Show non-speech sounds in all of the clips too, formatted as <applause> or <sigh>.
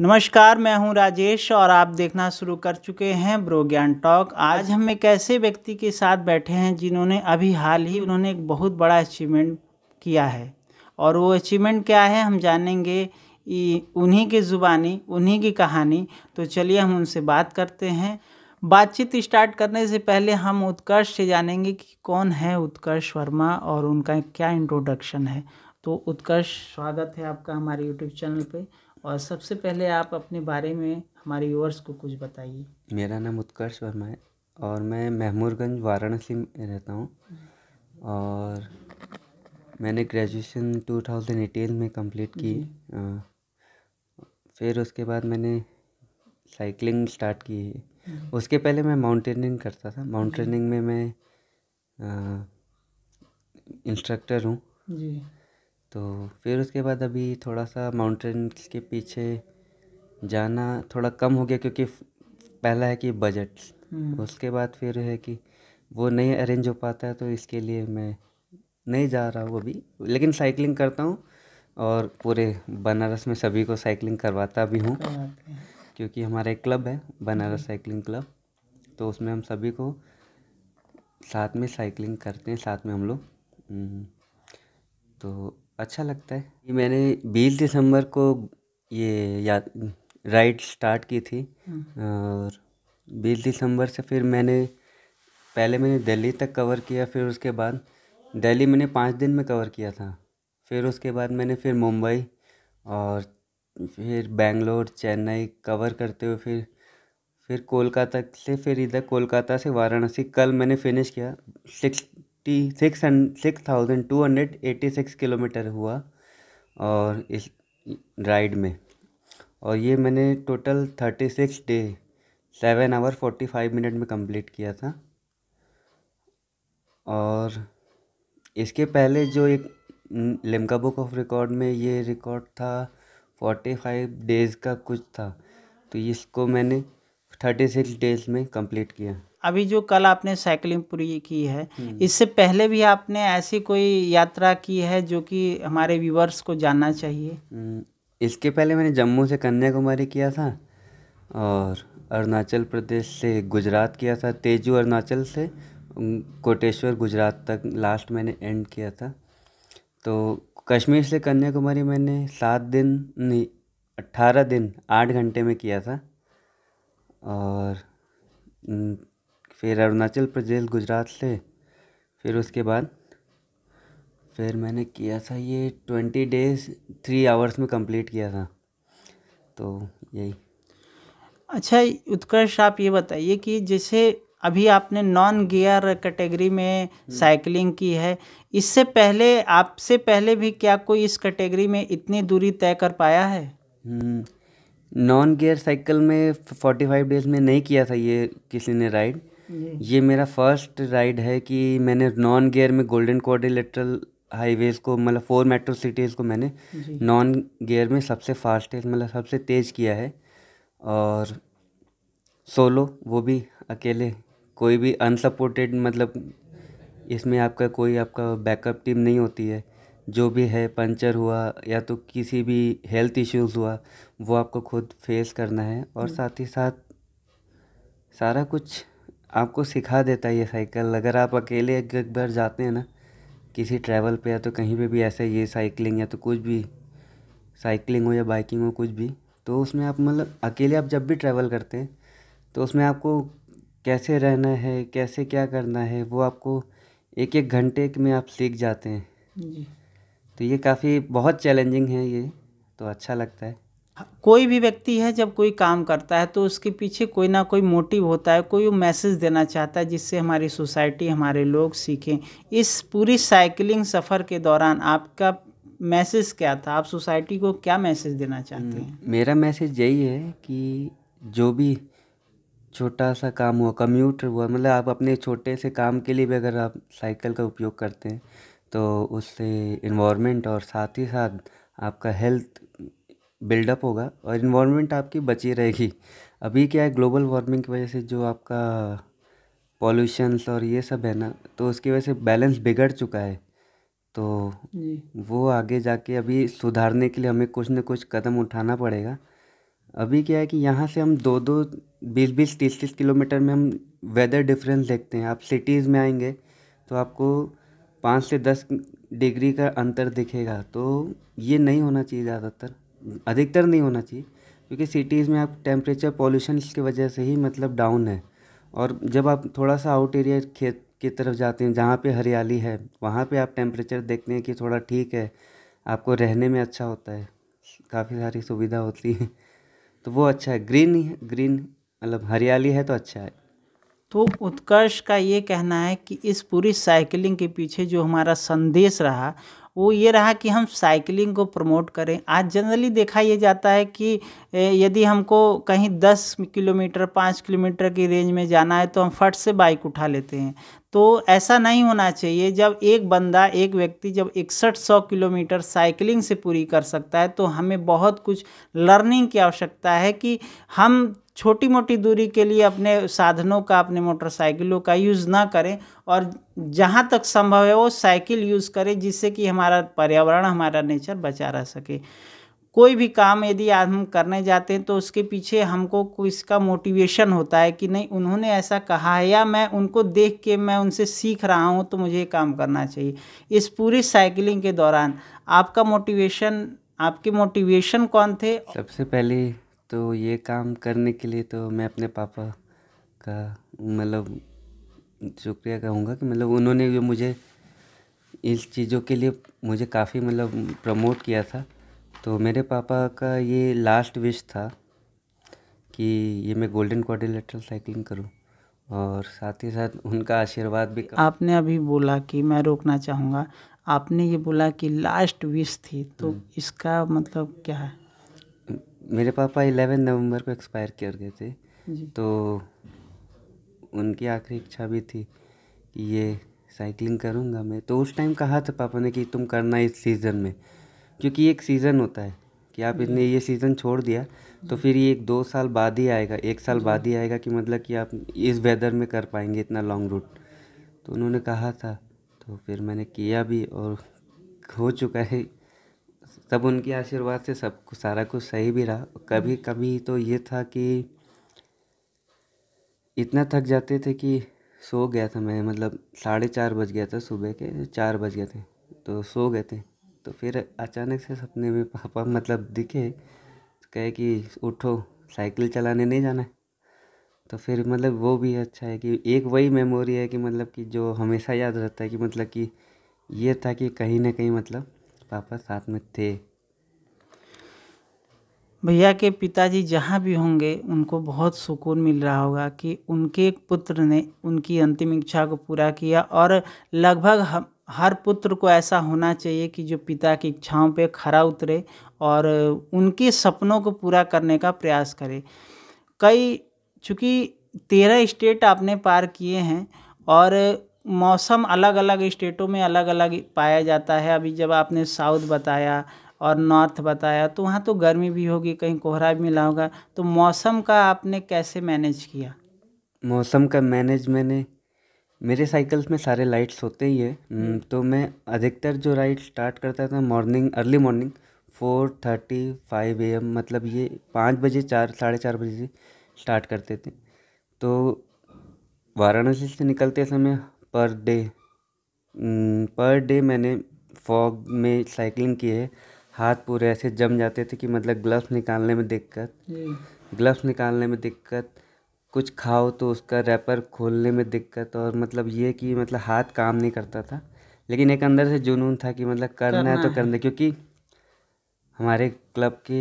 नमस्कार मैं हूं राजेश और आप देखना शुरू कर चुके हैं ब्रो ज्ञान टॉक आज हम एक ऐसे व्यक्ति के साथ बैठे हैं जिन्होंने अभी हाल ही उन्होंने एक बहुत बड़ा अचीवमेंट किया है और वो अचीवमेंट क्या है हम जानेंगे उन्हीं की ज़ुबानी उन्हीं की कहानी तो चलिए हम उनसे बात करते हैं बातचीत स्टार्ट करने से पहले हम उत्कर्ष से जानेंगे कि कौन है उत्कर्ष वर्मा और उनका क्या इंट्रोडक्शन है तो उत्कर्ष स्वागत है आपका हमारे यूट्यूब चैनल पे और सबसे पहले आप अपने बारे में हमारे यूवर्स को कुछ बताइए मेरा नाम उत्कर्ष वर्मा है और मैं महमूरगंज वाराणसी में रहता हूँ और मैंने ग्रेजुएशन टू थाउजेंड एटीन में कंप्लीट की फिर उसके बाद मैंने साइकिलिंग स्टार्ट की है हम्म। उसके पहले मैं माउंटेनिंग करता था माउंटेनिंग में मैं इंस्ट्रक्टर हूँ जी तो फिर उसके बाद अभी थोड़ा सा माउंटेन्स के पीछे जाना थोड़ा कम हो गया क्योंकि पहला है कि बजट हम्म। उसके बाद फिर है कि वो नहीं अरेंज हो पाता है तो इसके लिए मैं नहीं जा रहा हूँ अभी लेकिन साइकिलिंग करता हूँ और पूरे बनारस में सभी को साइकिलिंग करवाता भी हूँ क्योंकि हमारा एक क्लब है बनारस साइकिलिंग हम्म। क्लब तो उसमें हम सभी को साथ में साइकिलिंग करते हैं साथ में हम लोग हम्म। तो अच्छा लगता है मैंने बीस दिसंबर को ये या राइड स्टार्ट की थी हम्म। और बीस दिसंबर से फिर मैंने पहले मैंने दिल्ली तक कवर किया फिर उसके बाद दिल्ली मैंने पाँच दिन में कवर किया था फिर उसके बाद मैंने फिर मुंबई और फिर बेंगलोर चेन्नई कवर करते हुए फिर फिर कोलकाता से फिर इधर कोलकाता से वाराणसी कल मैंने फिनिश किया six eighty six six thousand two hundred eighty six kilometre हुआ और इस राइड में और ये मैंने total thirty six day seven hour forty five minute में कंप्लीट किया था और इसके पहले जो एक लिमका बुक ऑफ रिकॉर्ड में ये रिकॉर्ड था फोर्टी फाइव डेज़ का कुछ था तो इसको मैंने थर्टी सिक्स डेज़ में कंप्लीट किया अभी जो कल आपने साइकिलिंग पूरी की है हम्म। इससे पहले भी आपने ऐसी कोई यात्रा की है जो कि हमारे व्यूवर्स को जानना चाहिए हम्म, इसके पहले मैंने जम्मू से कन्याकुमारी किया था और अरुणाचल प्रदेश से गुजरात किया था तेजू अरुणाचल से कोटेश्वर गुजरात तक लास्ट मैंने एंड किया था तो कश्मीर से कन्याकुमारी मैंने सात दिन नहीं अट्ठारह दिन आठ घंटे में किया था और फिर अरुणाचल प्रदेश गुजरात से फिर उसके बाद फिर मैंने किया था ये ट्वेंटी डेज थ्री आवर्स में कंप्लीट किया था तो यही अच्छा उत्कर्ष आप ये बताइए कि जैसे अभी आपने नॉन गियर कैटेगरी में साइकिलिंग हम्म। की है इससे पहले आपसे पहले भी क्या कोई इस कैटेगरी में इतनी दूरी तय कर पाया है नॉन गियर साइकिल में फाइव डेज में नहीं किया था ये किसी ने राइड ये मेरा फर्स्ट राइड है कि मैंने नॉन गियर में गोल्डन क्वाड्रिलेटरल हाईवेज़ को मतलब फोर मेट्रो सिटीज़ को मैंने नॉन गियर में सबसे फास्टेस्ट मतलब सबसे तेज़ किया है और सोलो वो भी अकेले कोई भी अनसपोर्टेड मतलब इसमें आपका कोई आपका बैकअप टीम नहीं होती है जो भी है पंचर हुआ या तो किसी भी हेल्थ इश्यूज़ हुआ वो आपको खुद फेस करना है और साथ ही साथ सारा कुछ आपको सिखा देता है ये साइकिल अगर आप अकेले एक बार जाते हैं ना किसी ट्रैवल पे या तो कहीं पे भी ऐसे ये साइकिलिंग या तो कुछ भी साइकिलिंग हो या बाइकिंग हो कुछ भी तो उसमें आप मतलब अकेले आप जब भी ट्रैवल करते हैं तो उसमें आपको कैसे रहना है कैसे क्या करना है वो आपको एक एक घंटे में आप सीख जाते हैं जी तो ये काफ़ी बहुत चैलेंजिंग है ये तो अच्छा लगता है कोई भी व्यक्ति है जब कोई काम करता है तो उसके पीछे कोई ना कोई मोटिव होता है कोई मैसेज देना चाहता है जिससे हमारी सोसाइटी हमारे लोग सीखें इस पूरी साइकिलिंग सफ़र के दौरान आपका मैसेज क्या था आप सोसाइटी को क्या मैसेज देना चाहते हम्म, हैं मेरा मैसेज यही है कि जो भी छोटा सा काम हुआ कम्यूटर हुआ मतलब आप अपने छोटे से काम के लिए भी अगर आप साइकिल का उपयोग करते हैं तो उससे इन्वामेंट और साथ ही साथ आपका हेल्थ बिल्डअप होगा और इन्वामेंट आपकी बची रहेगी अभी क्या है ग्लोबल वार्मिंग की वजह से जो आपका पॉल्यूशंस और ये सब है ना तो उसकी वजह से बैलेंस बिगड़ चुका है तो वो आगे जाके अभी सुधारने के लिए हमें कुछ ना कुछ कदम उठाना पड़ेगा अभी क्या है कि यहाँ से हम दो दो बीस बीस तीस तीस किलोमीटर में हम वेदर डिफरेंस देखते हैं आप सिटीज़ में आएंगे तो आपको पाँच से दस डिग्री का अंतर दिखेगा तो ये नहीं होना चाहिए ज़्यादातर अधिकतर नहीं होना चाहिए क्योंकि सिटीज़ में आप टेम्परेचर पॉल्यूशन की वजह से ही मतलब डाउन है और जब आप थोड़ा सा आउट एरिया खेत की तरफ जाते हैं जहाँ पे हरियाली है वहाँ पे आप टेम्परेचर देखते हैं कि थोड़ा ठीक है आपको रहने में अच्छा होता है काफ़ी सारी सुविधा होती है <laughs> तो वो अच्छा है ग्रीन ही ग्रीन मतलब हरियाली है तो अच्छा है तो उत्कर्ष का ये कहना है कि इस पूरी साइकिलिंग के पीछे जो हमारा संदेश रहा वो ये रहा कि हम साइकिलिंग को प्रमोट करें आज जनरली देखा ये जाता है कि यदि हमको कहीं दस किलोमीटर पाँच किलोमीटर की रेंज में जाना है तो हम फट से बाइक उठा लेते हैं तो ऐसा नहीं होना चाहिए जब एक बंदा एक व्यक्ति जब इकसठ सौ किलोमीटर साइकिलिंग से पूरी कर सकता है तो हमें बहुत कुछ लर्निंग की आवश्यकता है कि हम छोटी मोटी दूरी के लिए अपने साधनों का अपने मोटरसाइकिलों का यूज़ ना करें और जहाँ तक संभव है वो साइकिल यूज़ करें जिससे कि हमारा पर्यावरण हमारा नेचर बचा रह सके कोई भी काम यदि हम करने जाते हैं तो उसके पीछे हमको इसका मोटिवेशन होता है कि नहीं उन्होंने ऐसा कहा है या मैं उनको देख के मैं उनसे सीख रहा हूँ तो मुझे काम करना चाहिए इस पूरी साइकिलिंग के दौरान आपका मोटिवेशन आपके मोटिवेशन कौन थे सबसे पहले तो ये काम करने के लिए तो मैं अपने पापा का मतलब शुक्रिया कहूँगा कि मतलब उन्होंने जो मुझे इस चीज़ों के लिए मुझे काफ़ी मतलब प्रमोट किया था तो मेरे पापा का ये लास्ट विश था कि ये मैं गोल्डन क्वाड्रिलेटरल साइकिलिंग करूँ और साथ ही साथ उनका आशीर्वाद भी आपने अभी बोला कि मैं रोकना चाहूँगा आपने ये बोला कि लास्ट विश थी तो हम्म। इसका मतलब क्या है मेरे पापा इलेवन नवंबर को एक्सपायर कर गए थे तो उनकी आखिरी इच्छा भी थी कि ये साइकिलिंग करूँगा मैं तो उस टाइम कहा था पापा ने कि तुम करना इस सीज़न में क्योंकि एक सीज़न होता है कि आप इतने ये सीज़न छोड़ दिया तो फिर ये एक दो साल बाद ही आएगा एक साल बाद ही आएगा कि मतलब कि आप इस वेदर में कर पाएंगे इतना लॉन्ग रूट तो उन्होंने कहा था तो फिर मैंने किया भी और हो चुका है तब उनके आशीर्वाद से सब कुछ सारा कुछ सही भी रहा कभी हम्म। कभी तो ये था कि इतना थक जाते थे कि सो गया था मैं मतलब साढ़े चार बज गया था सुबह के चार बज गए थे तो सो गए थे तो फिर अचानक से सपने में पापा मतलब दिखे तो कहे कि उठो साइकिल चलाने नहीं जाना है तो फिर मतलब वो भी अच्छा है कि एक वही मेमोरी है कि मतलब कि जो हमेशा याद रहता है कि मतलब कि ये था कि कहीं ना कहीं मतलब पापा साथ में थे भैया के पिताजी जहाँ भी होंगे उनको बहुत सुकून मिल रहा होगा कि उनके एक पुत्र ने उनकी अंतिम इच्छा को पूरा किया और लगभग हम हर पुत्र को ऐसा होना चाहिए कि जो पिता की इच्छाओं पे खरा उतरे और उनके सपनों को पूरा करने का प्रयास करे कई चूँकि तेरह स्टेट आपने पार किए हैं और मौसम अलग अलग स्टेटों में अलग अलग पाया जाता है अभी जब आपने साउथ बताया और नॉर्थ बताया तो वहाँ तो गर्मी भी होगी कहीं कोहरा भी मिला होगा तो मौसम का आपने कैसे मैनेज किया मौसम का मैनेज मैंने मेरे साइकिल्स में सारे लाइट्स होते ही है हम्म। तो मैं अधिकतर जो राइड स्टार्ट करता था morning early morning four thirty five a m मतलब ये पाँच बजे चार साढ़े चार बजे से स्टार्ट करते थे तो वाराणसी से निकलते समय पर डे पर डे मैंने फॉग में साइकिलिंग की है हाथ पूरे ऐसे जम जाते थे कि मतलब ग्लव्स निकालने में दिक्कत हम्म। ग्लव्स निकालने में दिक्कत कुछ खाओ तो उसका रैपर खोलने में दिक्कत और मतलब ये कि मतलब हाथ काम नहीं करता था लेकिन एक अंदर से जुनून था कि मतलब करना, करना है तो करना क्योंकि हमारे क्लब के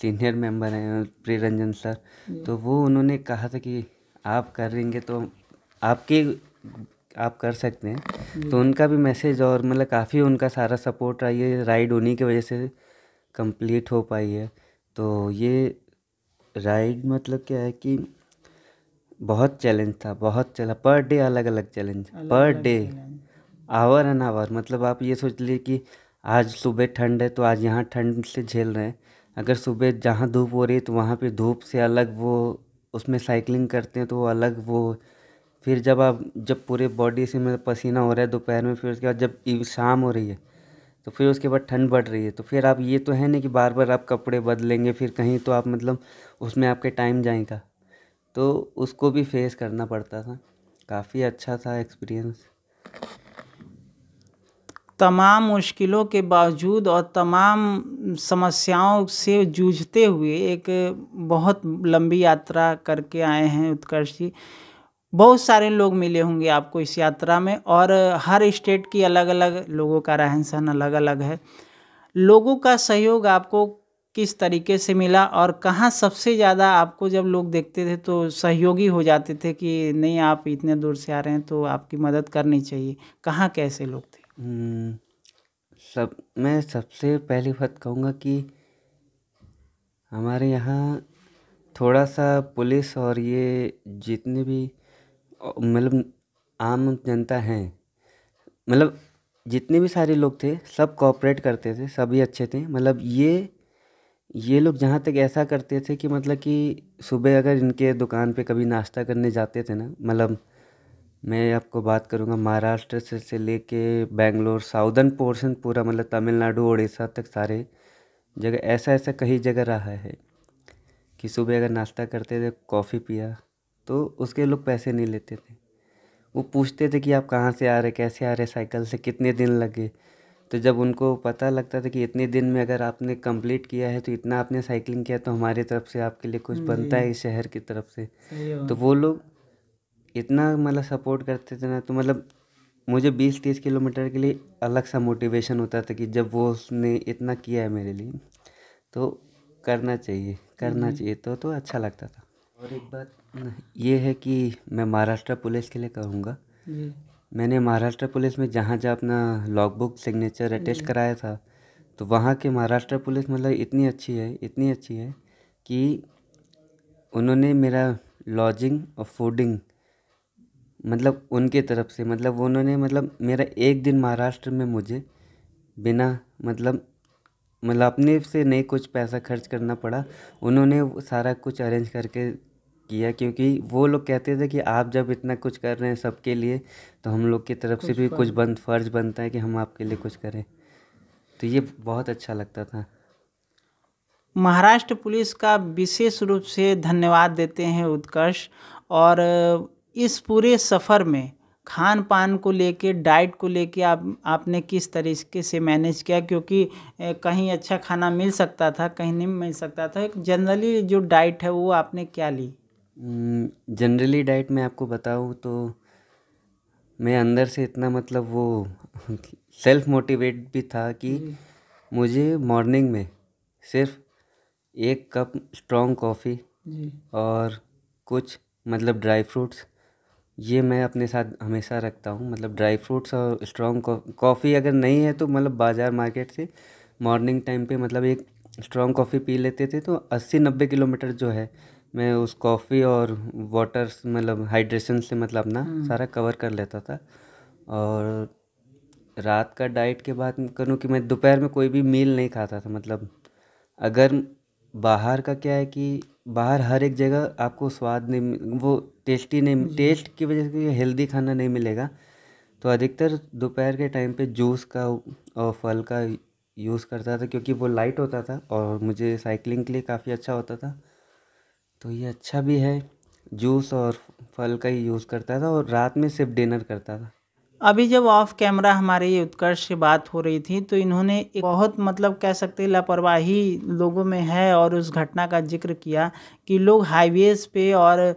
सीनियर मेंबर हैं प्रिय रंजन सर हम्म। तो वो उन्होंने कहा था कि आप करेंगे तो आपके आप कर सकते हैं तो उनका भी मैसेज और मतलब काफ़ी उनका सारा सपोर्ट रहा ये राइड उन्हीं की वजह से कंप्लीट हो पाई है तो ये राइड मतलब क्या है कि बहुत चैलेंज था बहुत चला पर डे अलग अलग challenge per day our an hour मतलब आप ये सोच लीजिए कि आज सुबह ठंड है तो आज यहाँ ठंड से झेल रहे हैं अगर सुबह जहाँ धूप हो रही है तो वहाँ पे धूप से अलग वो उसमें साइकिलिंग करते हैं तो वो अलग वो फिर जब आप जब पूरे बॉडी से मतलब पसीना हो रहा है दोपहर में फिर उसके बाद जब शाम हो रही है तो फिर उसके बाद ठंड बढ़ रही है तो फिर आप ये तो है नहीं कि बार बार आप कपड़े बदलेंगे फिर कहीं तो आप मतलब उसमें आपके टाइम जाएगा तो उसको भी फेस करना पड़ता था काफ़ी अच्छा था एक्सपीरियंस तमाम मुश्किलों के बावजूद और तमाम समस्याओं से जूझते हुए एक बहुत लंबी यात्रा करके आए हैं उत्कर्ष जी बहुत सारे लोग मिले होंगे आपको इस यात्रा में और हर स्टेट की अलग अलग लोगों का रहन सहन अलग अलग है लोगों का सहयोग आपको किस तरीके से मिला और कहाँ सबसे ज़्यादा आपको जब लोग देखते थे तो सहयोगी हो जाते थे कि नहीं आप इतने दूर से आ रहे हैं तो आपकी मदद करनी चाहिए कहाँ कैसे लोग थे हम्म, सब मैं सबसे पहली बात कहूँगा कि हमारे यहाँ थोड़ा सा पुलिस और ये जितने भी मतलब आम जनता हैं मतलब जितने भी सारे लोग थे सब कोऑपरेट करते थे सभी अच्छे थे मतलब ये ये लोग जहाँ तक ऐसा करते थे कि मतलब कि सुबह अगर इनके दुकान पे कभी नाश्ता करने जाते थे ना मतलब मैं आपको बात करूँगा महाराष्ट्र से से कर बेंगलोर साउदर्न पोर्शन पूरा मतलब तमिलनाडु उड़ीसा तक सारे जगह ऐसा ऐसा कहीं जगह रहा है कि सुबह अगर नाश्ता करते थे कॉफ़ी पिया तो उसके लोग पैसे नहीं लेते थे वो पूछते थे कि आप कहाँ से आ रहे कैसे आ रहे साइकिल से कितने दिन लगे तो जब उनको पता लगता था कि इतने दिन में अगर आपने कंप्लीट किया है तो इतना आपने साइकिलिंग किया तो हमारे तरफ से आपके लिए कुछ हम्म, बनता है इस शहर की तरफ से तो वो लोग इतना मतलब सपोर्ट करते थे ना तो मतलब मुझे बीस तीस किलोमीटर के लिए अलग सा मोटिवेशन होता था कि जब वो उसने इतना किया है मेरे लिए तो करना चाहिए करना हम्म। चाहिए तो तो अच्छा लगता था और एक बात ये है कि मैं महाराष्ट्र पुलिस के लिए कहूँगा मैंने महाराष्ट्र पुलिस में जहाँ जहाँ अपना लॉग बुक सिग्नेचर अटैच कराया था तो वहाँ के महाराष्ट्र पुलिस मतलब इतनी अच्छी है इतनी अच्छी है कि उन्होंने मेरा लॉजिंग और फूडिंग मतलब उनके तरफ से मतलब उन्होंने मतलब मेरा एक दिन महाराष्ट्र में मुझे बिना मतलब मतलब अपने से नहीं कुछ पैसा खर्च करना पड़ा उन्होंने सारा कुछ अरेंज करके किया क्योंकि वो लोग कहते थे कि आप जब इतना कुछ कर रहे हैं सबके लिए तो हम लोग की तरफ से भी कुछ बंद फर्ज बनता है कि हम आपके लिए कुछ करें तो ये बहुत अच्छा लगता था महाराष्ट्र पुलिस का विशेष रूप से धन्यवाद देते हैं उत्कर्ष और इस पूरे सफ़र में खान पान को लेके डाइट को लेके आप आपने किस तरीके से मैनेज किया क्योंकि कहीं अच्छा खाना मिल सकता था कहीं नहीं मिल सकता था एक जनरली जो डाइट है वो आपने क्या ली जनरली डाइट में आपको बताऊँ तो मैं अंदर से इतना मतलब वो सेल्फ मोटिवेट भी था कि मुझे मॉर्निंग में सिर्फ एक कप स्ट्रॉन्ग कॉफ़ी और कुछ मतलब ड्राई फ्रूट्स ये मैं अपने साथ हमेशा रखता हूँ मतलब ड्राई फ्रूट्स और स्ट्रॉन्ग कॉफ़ी अगर नहीं है तो मतलब बाज़ार मार्केट से मॉर्निंग टाइम पे मतलब एक स्ट्रॉन्ग कॉफ़ी पी लेते थे तो अस्सी नब्बे किलोमीटर जो है मैं उस कॉफ़ी और वाटर मतलब हाइड्रेशन से मतलब अपना मतलब हम्म। सारा कवर कर लेता था और रात का डाइट के बाद करूँ कि मैं दोपहर में कोई भी मील नहीं खाता था मतलब अगर बाहर का क्या है कि बाहर हर एक जगह आपको स्वाद नहीं वो टेस्टी नहीं टेस्ट हम्म। की वजह से हेल्दी खाना नहीं मिलेगा तो अधिकतर दोपहर के टाइम पे जूस का और फल का यूज़ करता था क्योंकि वो लाइट होता था और मुझे साइकिलिंग के लिए काफ़ी अच्छा होता था तो ये अच्छा भी है जूस और फल का ही यूज़ करता था और रात में सिर्फ डिनर करता था अभी जब ऑफ कैमरा हमारे ये उत्कर्ष से बात हो रही थी तो इन्होंने एक बहुत मतलब कह सकते लापरवाही लोगों में है और उस घटना का जिक्र किया कि लोग हाईवेज़ पे और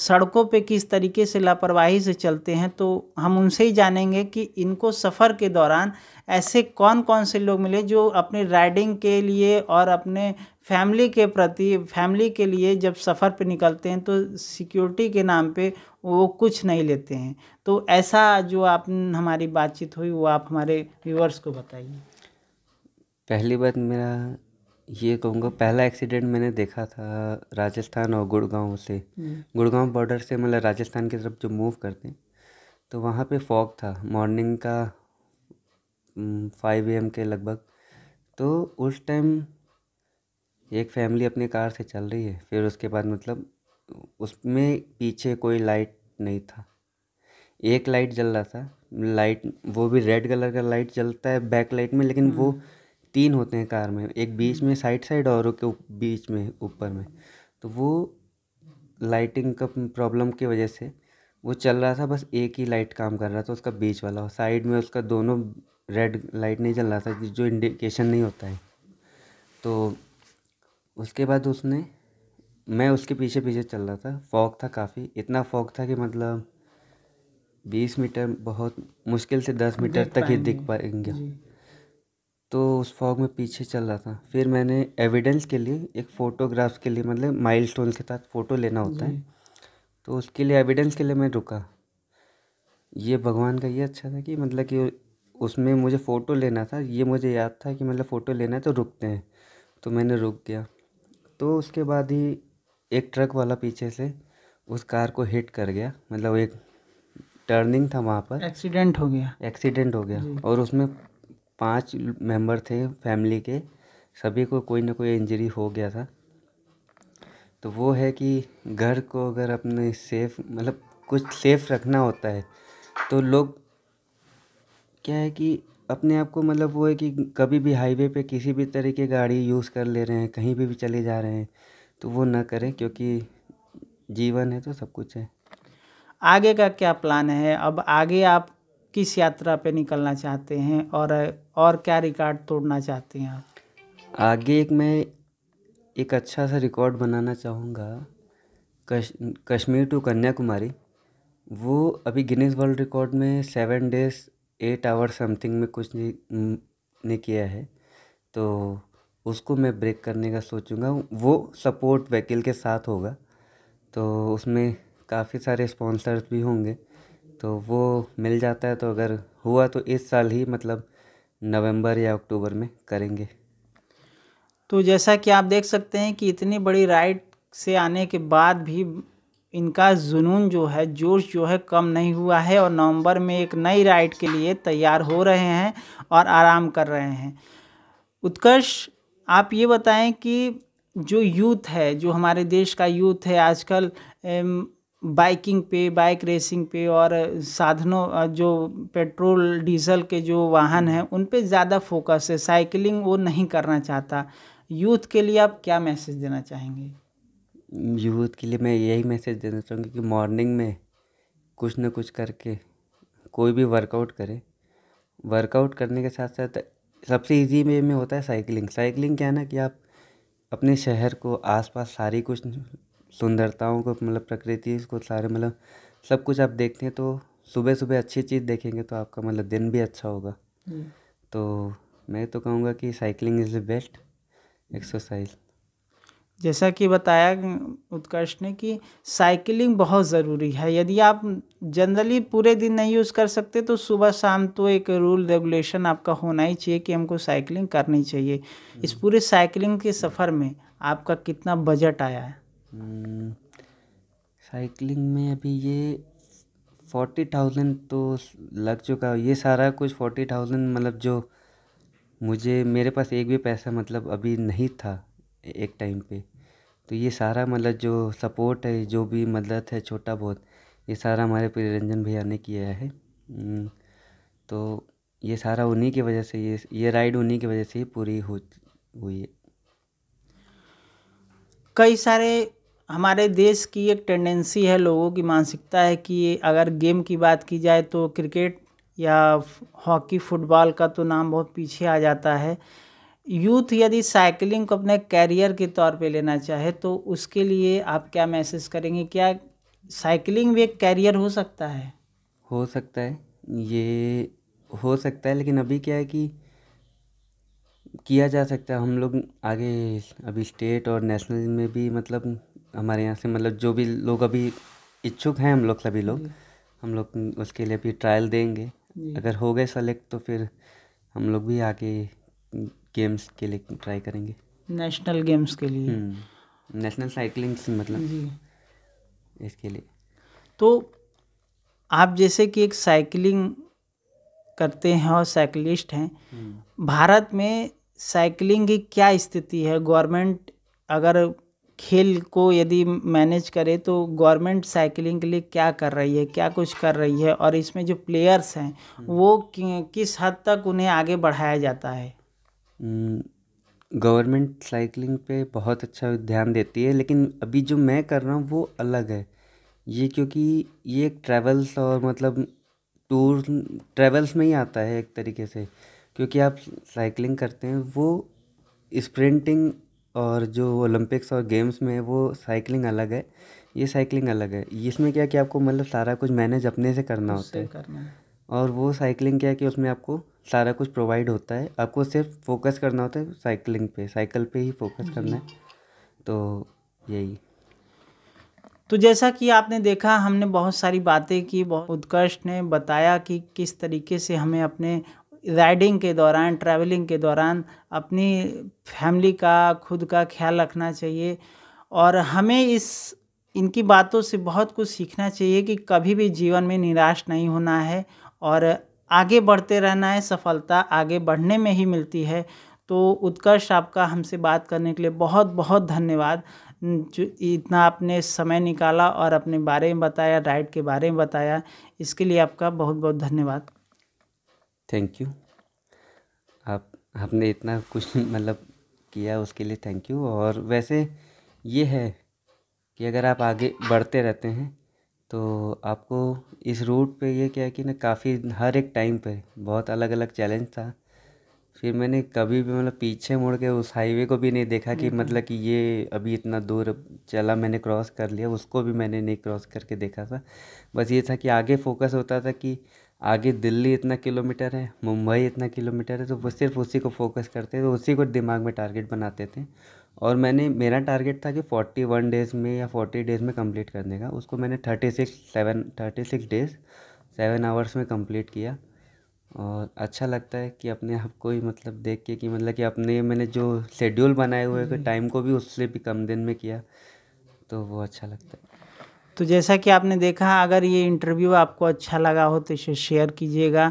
सड़कों पे किस तरीके से लापरवाही से चलते हैं तो हम उनसे ही जानेंगे कि इनको सफ़र के दौरान ऐसे कौन कौन से लोग मिले जो अपने राइडिंग के लिए और अपने फैमिली के प्रति फैमिली के लिए जब सफ़र पे निकलते हैं तो सिक्योरिटी के नाम पे वो कुछ नहीं लेते हैं तो ऐसा जो आप हमारी बातचीत हुई वो आप हमारे व्यूवर्स को बताइए पहली बात मेरा ये कहूँगा पहला एक्सीडेंट मैंने देखा था राजस्थान और गुड़गांव से हम्म। गुड़गांव बॉर्डर से मतलब राजस्थान की तरफ जो मूव करते हैं तो वहाँ पे फॉग था मॉर्निंग का फाइव ए के लगभग तो उस टाइम एक फैमिली अपनी कार से चल रही है फिर उसके बाद मतलब उसमें पीछे कोई लाइट नहीं था एक लाइट जल रहा था लाइट वो भी रेड कलर का लाइट जलता है बैक लाइट में लेकिन वो हम्म। तीन होते हैं कार में एक बीच में हम्म। साइड साइड और के बीच में ऊपर में तो वो लाइटिंग का प्रॉब्लम की वजह से वो चल रहा था बस एक ही लाइट काम कर रहा था उसका बीच वाला साइड में उसका दोनों रेड लाइट नहीं जल रहा था जो इंडिकेशन नहीं होता है तो उसके बाद उसने मैं उसके पीछे पीछे चल रहा था फॉग था काफ़ी इतना फॉग था कि मतलब बीस मीटर बहुत मुश्किल से दस मीटर तक ही दिख पाएंगे तो उस फॉग में पीछे चल रहा था फिर मैंने एविडेंस के लिए एक फ़ोटोग्राफ्स के लिए मतलब माइल के साथ फ़ोटो लेना होता है तो उसके लिए एविडेंस के लिए मैं रुका ये भगवान का ये अच्छा था कि मतलब कि उसमें मुझे फ़ोटो लेना था ये मुझे याद था कि मतलब फ़ोटो लेना है तो रुकते हैं तो मैंने रुक गया तो उसके बाद ही एक ट्रक वाला पीछे से उस कार को हिट कर गया मतलब एक टर्निंग था वहाँ पर एक्सीडेंट हो गया एक्सीडेंट हो गया और उसमें पांच मेंबर थे फैमिली के सभी को कोई ना कोई इंजरी हो गया था तो वो है कि घर को अगर अपने सेफ मतलब कुछ सेफ रखना होता है तो लोग क्या है कि अपने आप को मतलब वो है कि कभी भी हाईवे पे किसी भी तरह की गाड़ी यूज़ कर ले रहे हैं कहीं भी भी चले जा रहे हैं तो वो ना करें क्योंकि जीवन है तो सब कुछ है आगे का क्या प्लान है अब आगे आप किस यात्रा पे निकलना चाहते हैं और और क्या रिकॉर्ड तोड़ना चाहते हैं आप आगे एक मैं एक अच्छा सा रिकॉर्ड बनाना चाहूँगा कश कश्मीर टू कन्याकुमारी वो अभी गिनीज वर्ल्ड रिकॉर्ड में seven days eight hour something में कुछ ने ने किया है तो उसको मैं ब्रेक करने का सोचूंगा वो सपोर्ट व्हीकल के साथ होगा तो उसमें काफ़ी सारे स्पॉन्सर्स भी होंगे तो वो मिल जाता है तो अगर हुआ तो इस साल ही मतलब नवंबर या अक्टूबर में करेंगे तो जैसा कि आप देख सकते हैं कि इतनी बड़ी राइड से आने के बाद भी इनका जुनून जो है जोश जो है कम नहीं हुआ है और नवंबर में एक नई राइड के लिए तैयार हो रहे हैं और आराम कर रहे हैं उत्कर्ष आप ये बताएं कि जो यूथ है जो हमारे देश का यूथ है आजकल बाइकिंग पे बाइक रेसिंग पे और साधनों जो पेट्रोल डीजल के जो वाहन हैं उन पे ज़्यादा फोकस है साइकिलिंग वो नहीं करना चाहता यूथ के लिए आप क्या मैसेज देना चाहेंगे यूथ के लिए मैं यही मैसेज देना चाहूँगी कि मॉर्निंग में कुछ ना कुछ करके कोई भी वर्कआउट करे वर्कआउट करने के साथ साथ सबसे इजी वे में होता है साइकिलिंग साइकिलिंग क्या है ना कि आप अपने शहर को आसपास सारी कुछ सुंदरताओं को मतलब प्रकृति को सारे मतलब सब कुछ आप देखते हैं तो सुबह सुबह अच्छी चीज़ देखेंगे तो आपका मतलब दिन भी अच्छा होगा हम्म। तो मैं तो कहूँगा कि cycling is the best exercise जैसा कि बताया उत्कर्ष ने कि साइकिलिंग बहुत ज़रूरी है यदि आप जनरली पूरे दिन नहीं यूज़ कर सकते तो सुबह शाम तो एक रूल रेगुलेशन आपका होना ही चाहिए कि हमको साइकिलिंग करनी चाहिए इस पूरे साइकिलिंग के सफ़र में आपका कितना बजट आया है हम्म, साइकिलिंग में अभी ये फोर्टी थाउजेंड तो लग चुका है ये सारा कुछ फोर्टी थाउजेंड मतलब जो मुझे मेरे पास एक भी पैसा मतलब अभी नहीं था एक टाइम पे तो ये सारा मतलब जो सपोर्ट है जो भी मदद है छोटा बहुत ये सारा हमारे प्रिय रंजन भैया ने किया है हम्म, तो ये सारा उन्हीं की वजह से ये ये राइड उन्हीं की वजह से ही पूरी हो हुई है कई सारे हमारे देश की एक टेंडेंसी है लोगों की मानसिकता है कि अगर गेम की बात की जाए तो क्रिकेट या हॉकी फुटबॉल का तो नाम बहुत पीछे आ जाता है यूथ यदि साइकिलिंग को अपने कैरियर के तौर पे लेना चाहे तो उसके लिए आप क्या मैसेज करेंगे क्या साइकिलिंग भी एक कैरियर हो सकता है हो सकता है ये हो सकता है लेकिन अभी क्या है कि किया जा सकता है हम लोग आगे अभी स्टेट और नेशनल में भी मतलब हमारे यहाँ से मतलब जो भी लोग अभी इच्छुक हैं हम लोग सभी लोग हम लोग उसके लिए भी ट्रायल देंगे अगर हो गए सेलेक्ट तो फिर हम लोग भी आगे गेम्स के लिए ट्राई करेंगे नेशनल गेम्स के लिए हम्म, नेशनल साइकिलिंग मतलब जी इसके लिए तो आप जैसे कि एक साइकिलिंग करते हैं और साइकिलिस्ट हैं हम्म। भारत में साइकिलिंग की क्या स्थिति है गवर्नमेंट अगर खेल को यदि मैनेज करे तो गवर्नमेंट साइकिलिंग के लिए क्या कर रही है क्या कुछ कर रही है और इसमें जो प्लेयर्स हैं हम्म। वो किस हद तक उन्हें आगे बढ़ाया जाता है हम्म, गवर्नमेंट साइकिलिंग पे बहुत अच्छा ध्यान देती है लेकिन अभी जो मैं कर रहा हूँ वो अलग है ये क्योंकि ये एक ट्रैवल्स और मतलब टूर ट्रैवल्स में ही आता है एक तरीके से क्योंकि आप साइकिलिंग करते हैं वो स्प्रिंटिंग और जो ओलंपिक्स और गेम्स में वो साइकिलिंग अलग है ये साइकिलिंग अलग है इसमें क्या है कि आपको मतलब सारा कुछ मैनेज अपने से करना होता है और वो साइकिलिंग क्या है कि उसमें आपको सारा कुछ प्रोवाइड होता है आपको सिर्फ फोकस करना होता है साइकिलिंग पे साइकिल पे ही फोकस करना है तो यही तो जैसा कि आपने देखा हमने बहुत सारी बातें की बहुत उत्कर्ष ने बताया कि किस तरीके से हमें अपने राइडिंग के दौरान ट्रैवलिंग के दौरान अपनी फैमिली का खुद का ख्याल रखना चाहिए और हमें इस इनकी बातों से बहुत कुछ सीखना चाहिए कि कभी भी जीवन में निराश नहीं होना है और आगे बढ़ते रहना है सफलता आगे बढ़ने में ही मिलती है तो उत्कर्ष आपका हमसे बात करने के लिए बहुत बहुत धन्यवाद जो इतना आपने समय निकाला और अपने बारे में बताया राइट के बारे में बताया इसके लिए आपका बहुत बहुत धन्यवाद थैंक यू आप आपने इतना कुछ <laughs> मतलब किया उसके लिए थैंक यू और वैसे ये है कि अगर आप आगे बढ़ते रहते हैं तो आपको इस रूट पे ये क्या है कि ना काफ़ी हर एक टाइम पे बहुत अलग अलग चैलेंज था फिर मैंने कभी भी मतलब पीछे मुड़ के उस हाईवे को भी नहीं देखा कि मतलब कि ये अभी इतना दूर चला मैंने क्रॉस कर लिया उसको भी मैंने नहीं क्रॉस करके देखा था बस ये था कि आगे फोकस होता था कि आगे दिल्ली इतना किलोमीटर है मुंबई इतना किलोमीटर है तो वो सिर्फ उसी को फोकस करते थे उसी को दिमाग में टारगेट बनाते थे और मैंने मेरा टारगेट था कि फ़ोर्टी वन डेज़ में या फोर्टी डेज़ में कंप्लीट करने का उसको मैंने thirty six seven thirty six days seven hours में कंप्लीट किया और अच्छा लगता है कि अपने आप को ही मतलब देख के कि मतलब कि अपने मैंने जो शेड्यूल बनाए हुए थे टाइम हम्म। को भी उससे भी कम दिन में किया तो वो अच्छा लगता है तो जैसा कि आपने देखा अगर ये इंटरव्यू आपको अच्छा लगा हो तो इसे शेयर कीजिएगा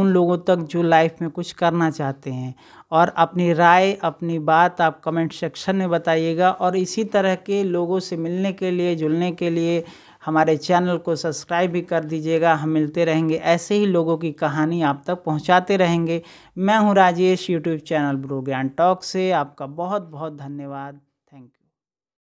उन लोगों तक जो लाइफ में कुछ करना चाहते हैं और अपनी राय अपनी बात आप कमेंट सेक्शन में बताइएगा और इसी तरह के लोगों से मिलने के लिए जुलने के लिए हमारे चैनल को सब्सक्राइब भी कर दीजिएगा हम मिलते रहेंगे ऐसे ही लोगों की कहानी आप तक पहुंचाते रहेंगे मैं हूं Rajesh YouTube channel Gyan talk से आपका बहुत बहुत धन्यवाद